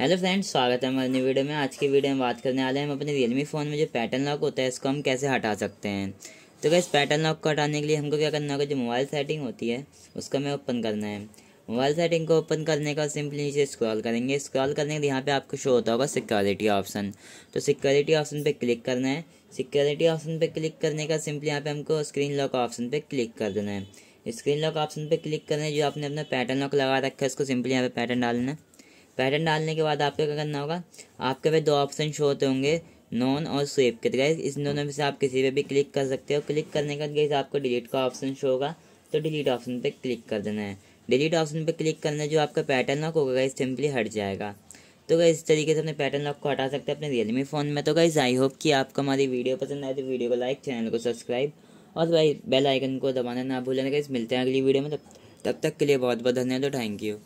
hello friends स्वागत है हमारी वीडियो में आज की वीडियो में बात करने वाले हैं हम अपने रियलमी फ़ोन में जो पैटर्न लॉक होता है इसको हम कैसे हटा सकते हैं तो क्या इस पैटर्न लॉक को हटाने के लिए हमको क्या करना होगा जो मोबाइल सेटिंग होती है उसको हमें ओपन करना है मोबाइल सेटिंग को ओपन करने का सिंपली नीचे स्क्रॉल करेंगे स्क्रॉल करने के लिए यहाँ पर आपको शो होता होगा सिक्योरिटी ऑप्शन तो सिक्योरिटी ऑप्शन पे क्लिक करना है सिक्योरिटी ऑप्शन पर क्लिक करने का सिंपली यहाँ पर हमको स्क्रीन लॉक ऑप्शन पर क्लिक कर देना है स्क्रीन लॉक ऑप्शन पर क्लिक करना है जो आपने अपना पैटर्न लॉक लगा रखा है उसको सिंपली यहाँ पर पैटर्न डालना है पैटर्न डालने के बाद आपको क्या करना होगा आपके पे दो ऑप्शन शो होते होंगे नॉन और स्वेप के गाइज तो इस दोनों में से आप किसी पे भी क्लिक कर सकते हो क्लिक करने के बाद गैस आपको डिलीट का ऑप्शन शो होगा तो डिलीट ऑप्शन पे क्लिक कर देना है डिलीट ऑप्शन पे क्लिक करना जो आपका पैटर्न लॉक होगा गाइज सिंपली हट जाएगा तो गई इस तरीके से अपने पैटर्न लॉक को हटा सकते हैं अपने रियलमी फ़ोन में तो गाइज आई होप कि आपको हमारी वीडियो पसंद आए तो वीडियो को लाइक चैनल को सब्सक्राइब और भाई बेल आइकन को दबाना ना भूलें गाइज तो मिलते हैं अगली वीडियो में तब तक के लिए बहुत बहुत धन्यवाद थैंक यू